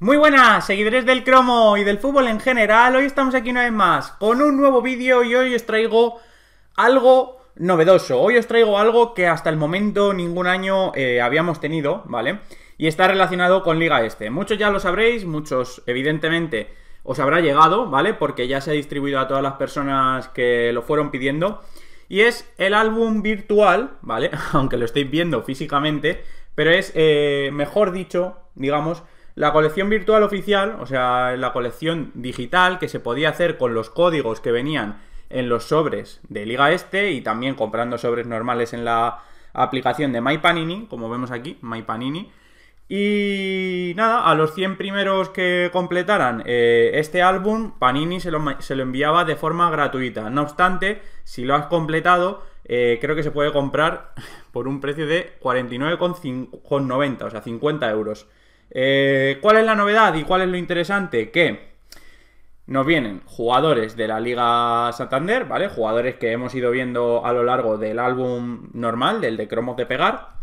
Muy buenas, seguidores del cromo y del fútbol en general. Hoy estamos aquí una vez más con un nuevo vídeo y hoy os traigo algo novedoso. Hoy os traigo algo que hasta el momento ningún año eh, habíamos tenido, ¿vale? Y está relacionado con Liga Este. Muchos ya lo sabréis, muchos evidentemente os habrá llegado, ¿vale? Porque ya se ha distribuido a todas las personas que lo fueron pidiendo. Y es el álbum virtual, ¿vale? Aunque lo estéis viendo físicamente, pero es, eh, mejor dicho, digamos, la colección virtual oficial, o sea, la colección digital que se podía hacer con los códigos que venían en los sobres de Liga Este y también comprando sobres normales en la aplicación de MyPanini, como vemos aquí, MyPanini. Y nada, a los 100 primeros que completaran eh, este álbum, Panini se lo, enviaba de forma gratuita. No obstante, si lo has completado, eh, creo que se puede comprar por un precio de 49,90, o sea, 50 euros. Eh, ¿Cuál es la novedad y cuál es lo interesante? Que nos vienen jugadores de la Liga Santander, ¿vale? Jugadores que hemos ido viendo a lo largo del álbum normal, del de Cromos de Pegar.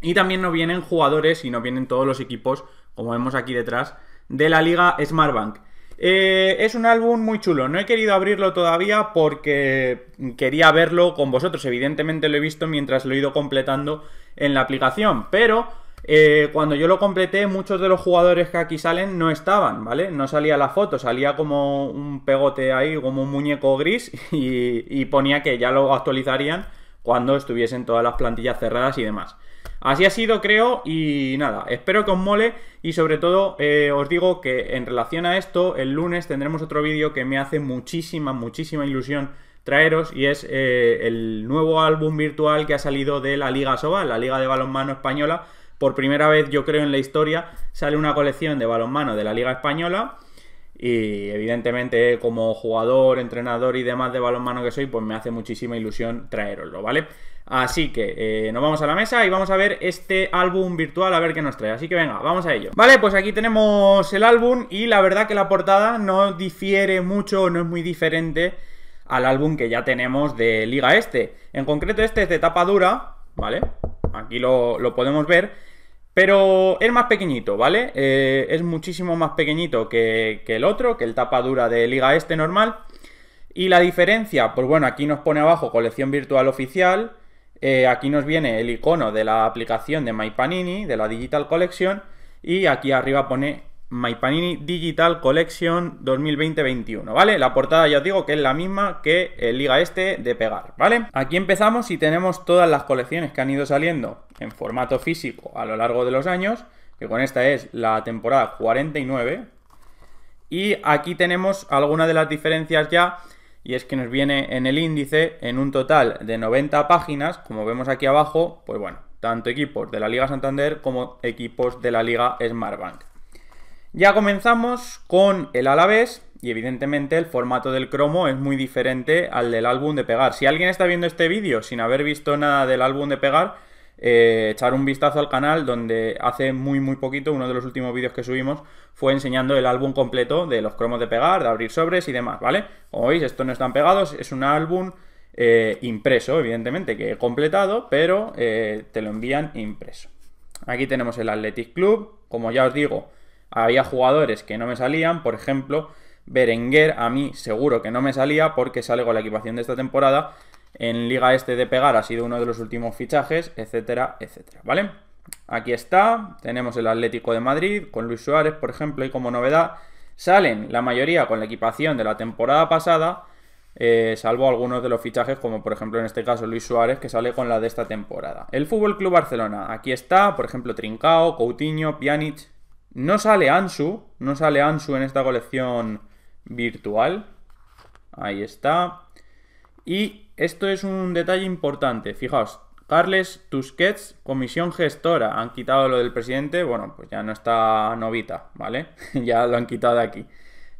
Y también nos vienen jugadores y nos vienen todos los equipos, como vemos aquí detrás, de la Liga Smartbank. Eh, es un álbum muy chulo, no he querido abrirlo todavía porque quería verlo con vosotros. Evidentemente lo he visto mientras lo he ido completando en la aplicación, pero eh, cuando yo lo completé, muchos de los jugadores que aquí salen no estaban, ¿vale? No salía la foto, salía como un pegote ahí, como un muñeco gris, y, ponía que ya lo actualizarían cuando estuviesen todas las plantillas cerradas y demás. Así ha sido, creo, y nada, espero que os mole y sobre todo eh, os digo que en relación a esto, el lunes tendremos otro vídeo que me hace muchísima, muchísima ilusión traeros y es eh, el nuevo álbum virtual que ha salido de la Liga Sobal, la Liga de Balonmano Española, por primera vez, yo creo, en la historia, sale una colección de balonmano de la Liga Española. Y evidentemente, como jugador, entrenador y demás de balonmano que soy, pues me hace muchísima ilusión traeroslo, ¿vale? Así que eh, nos vamos a la mesa y vamos a ver este álbum virtual a ver qué nos trae. Así que venga, vamos a ello. Vale, pues aquí tenemos el álbum y la verdad que la portada no difiere mucho, no es muy diferente al álbum que ya tenemos de Liga Este. En concreto este es de tapa dura, ¿vale? aquí lo, lo podemos ver. Pero es más pequeñito, ¿vale? Eh, es muchísimo más pequeñito que, el otro, que el tapa dura de Liga Este normal. Y la diferencia, pues bueno, aquí nos pone abajo colección virtual oficial. Eh, aquí nos viene el icono de la aplicación de MyPanini, de la Digital Collection. Y aquí arriba pone My Panini Digital Collection 2020-21, ¿vale? La portada ya os digo que es la misma que el Liga Este de pegar, ¿vale? Aquí empezamos y tenemos todas las colecciones que han ido saliendo en formato físico a lo largo de los años, que con esta es la temporada 49. Y aquí tenemos alguna de las diferencias ya, y es que nos viene en el índice en un total de 90 páginas, como vemos aquí abajo, pues bueno, tanto equipos de la Liga Santander como equipos de la Liga Smartbank. Ya comenzamos con el Alavés y evidentemente el formato del cromo es muy diferente al del álbum de pegar. Si alguien está viendo este vídeo sin haber visto nada del álbum de pegar, eh, echar un vistazo al canal donde hace muy muy poquito, uno de los últimos vídeos que subimos, fue enseñando el álbum completo de los cromos de pegar, de abrir sobres y demás, ¿vale? Como veis, estos no están pegados, es un álbum eh, impreso, evidentemente, que he completado, pero eh, te lo envían impreso. Aquí tenemos el Athletic Club, como ya os digo, había jugadores que no me salían, por ejemplo, Berenguer a mí seguro que no me salía porque sale con la equipación de esta temporada. En Liga Este de pegar ha sido uno de los últimos fichajes, etcétera, etcétera, ¿vale? Aquí está, tenemos el Atlético de Madrid con Luis Suárez, por ejemplo, y como novedad salen la mayoría con la equipación de la temporada pasada, eh, salvo algunos de los fichajes, como por ejemplo en este caso Luis Suárez, que sale con la de esta temporada. El Fútbol Club Barcelona, aquí está, por ejemplo, Trincao, Coutinho, Pjanic, no sale Ansu, no sale Ansu en esta colección virtual. Ahí está. Y esto es un detalle importante, fijaos. Carles Tusquets, comisión gestora. Han quitado lo del presidente, bueno, pues ya no está novita, ¿vale? ya lo han quitado de aquí.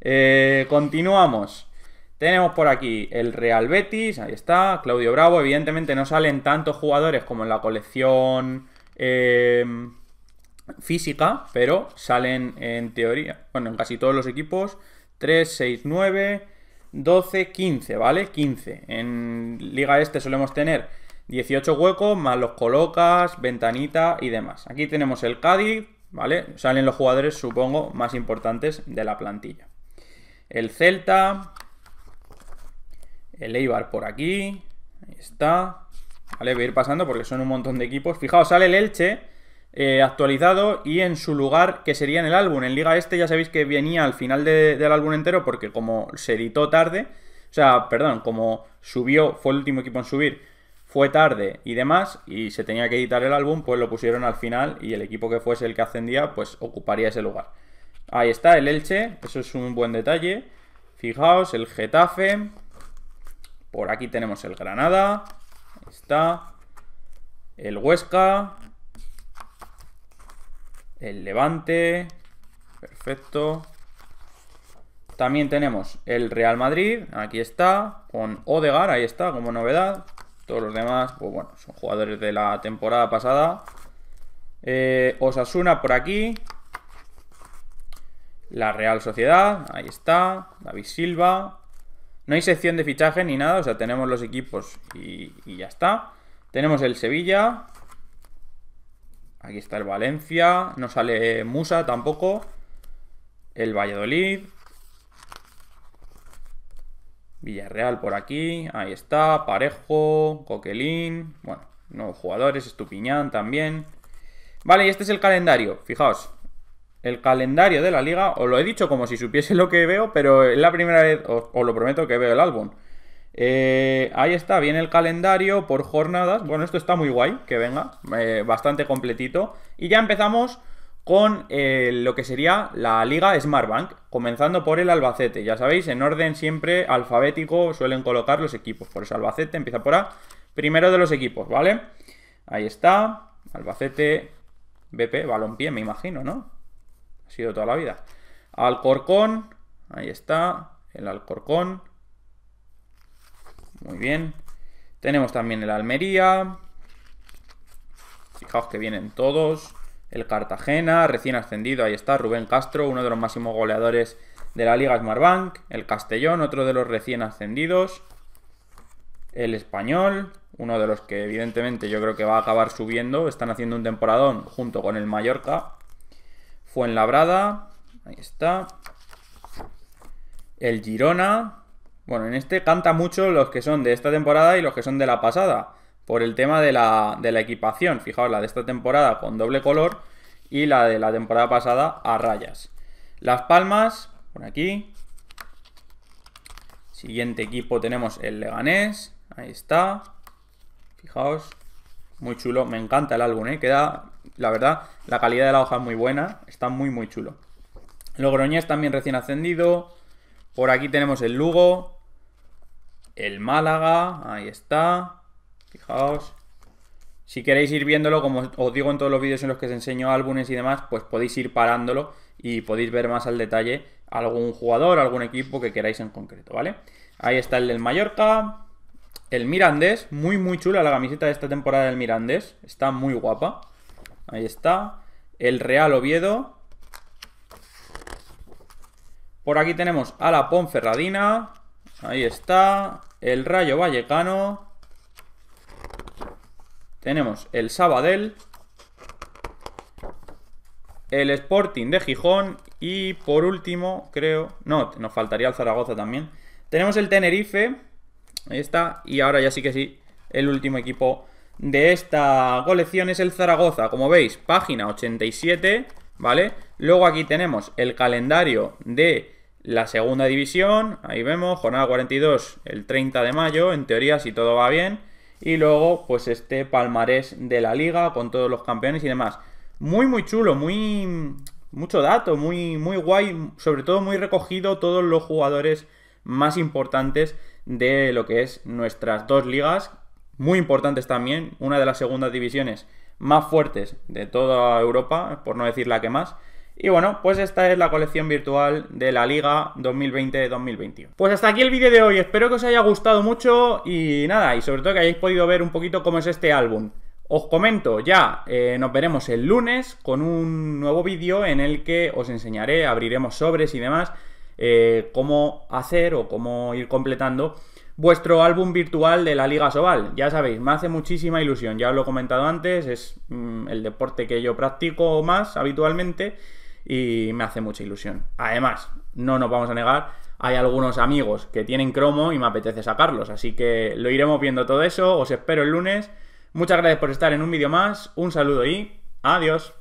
Eh, continuamos. Tenemos por aquí el Real Betis, ahí está, Claudio Bravo. Evidentemente no salen tantos jugadores como en la colección eh, física, pero salen en teoría, bueno, en casi todos los equipos, 3, 6, 9, 12, 15, ¿vale? 15. En Liga Este solemos tener 18 huecos, más los colocas, ventanita y demás. Aquí tenemos el Cádiz, ¿vale? Salen los jugadores, supongo, más importantes de la plantilla. El Celta, el Eibar por aquí, ahí está. ¿Vale? Voy a ir pasando porque son un montón de equipos. Fijaos, sale el Elche, eh, actualizado y en su lugar que sería en el álbum. En Liga Este ya sabéis que venía al final del álbum entero porque como se editó tarde, o sea, perdón, como subió, fue el último equipo en subir, fue tarde y demás y se tenía que editar el álbum, pues lo pusieron al final y el equipo que fuese el que ascendía pues ocuparía ese lugar. Ahí está el Elche, eso es un buen detalle. Fijaos, el Getafe. Por aquí tenemos el Granada. Ahí está. El Huesca el Levante, perfecto. También tenemos el Real Madrid, aquí está, con Odegar, ahí está, como novedad. Todos los demás, pues bueno, son jugadores de la temporada pasada. Eh, Osasuna por aquí. La Real Sociedad, ahí está. David Silva. No hay sección de fichaje ni nada, o sea, tenemos los equipos y ya está. Tenemos el Sevilla, Aquí está el Valencia. No sale Musa tampoco. El Valladolid. Villarreal por aquí. Ahí está. Parejo. Coquelín. Bueno, nuevos jugadores. Estupiñán también. Vale, y este es el calendario. Fijaos. El calendario de la liga. Os lo he dicho como si supiese lo que veo, pero es la primera vez, os lo prometo, que veo el álbum. Eh, ahí está, viene el calendario por jornadas. Bueno, esto está muy guay, que venga, eh, bastante completito. Y ya empezamos con eh, lo que sería la liga Smartbank, comenzando por el Albacete. Ya sabéis, en orden siempre alfabético suelen colocar los equipos. Por eso Albacete empieza por A, primero de los equipos, ¿vale? Ahí está, Albacete, BP, balompié, me imagino, ¿no? Ha sido toda la vida. Alcorcón, ahí está, el Alcorcón. Muy bien. Tenemos también el Almería. Fijaos que vienen todos. El Cartagena, recién ascendido, ahí está. Rubén Castro, uno de los máximos goleadores de la Liga Smartbank. El Castellón, otro de los recién ascendidos. El Español, uno de los que evidentemente yo creo que va a acabar subiendo. Están haciendo un temporadón junto con el Mallorca. Fuenlabrada, ahí está. El Girona, bueno, en este canta mucho los que son de esta temporada y los que son de la pasada, por el tema de la, equipación. Fijaos, la de esta temporada con doble color y la de la temporada pasada a rayas. Las palmas, por aquí. Siguiente equipo tenemos el Leganés, ahí está. Fijaos, muy chulo, me encanta el álbum, ¿eh? queda, la verdad, la calidad de la hoja es muy buena, está muy muy chulo. Logroñés también recién ascendido, por aquí tenemos el Lugo, el Málaga, ahí está, fijaos. Si queréis ir viéndolo, como os digo en todos los vídeos en los que os enseño álbumes y demás, pues podéis ir parándolo y podéis ver más al detalle algún jugador, algún equipo que queráis en concreto, ¿vale? Ahí está el del Mallorca, el Mirandés, muy muy chula la camiseta de esta temporada del Mirandés, está muy guapa. Ahí está, el Real Oviedo. Por aquí tenemos a la Ponferradina, ahí está, el Rayo Vallecano. Tenemos el Sabadell. El Sporting de Gijón. Y por último, creo... No, nos faltaría el Zaragoza también. Tenemos el Tenerife. Ahí está. Y ahora ya sí que sí. El último equipo de esta colección es el Zaragoza. Como veis, página 87. ¿Vale? Luego aquí tenemos el calendario de la segunda división, ahí vemos, jornada 42, el 30 de mayo, en teoría, si todo va bien. Y luego, pues este palmarés de la liga con todos los campeones y demás. Muy, muy chulo, muy. Mucho dato, muy, muy guay, sobre todo muy recogido todos los jugadores más importantes de lo que es nuestras dos ligas, muy importantes también, una de las segundas divisiones más fuertes de toda Europa, por no decir la que más, y bueno, pues esta es la colección virtual de la Liga 2020-2021. Pues hasta aquí el vídeo de hoy, espero que os haya gustado mucho y nada, y sobre todo que hayáis podido ver un poquito cómo es este álbum. Os comento ya, eh, nos veremos el lunes con un nuevo vídeo en el que os enseñaré, abriremos sobres y demás, eh, cómo hacer o cómo ir completando vuestro álbum virtual de la Liga Sobal. Ya sabéis, me hace muchísima ilusión, ya os lo he comentado antes, es mm, el deporte que yo practico más habitualmente y me hace mucha ilusión. Además, no nos vamos a negar, hay algunos amigos que tienen cromo y me apetece sacarlos, así que lo iremos viendo todo eso, os espero el lunes. Muchas gracias por estar en un vídeo más, un saludo y adiós.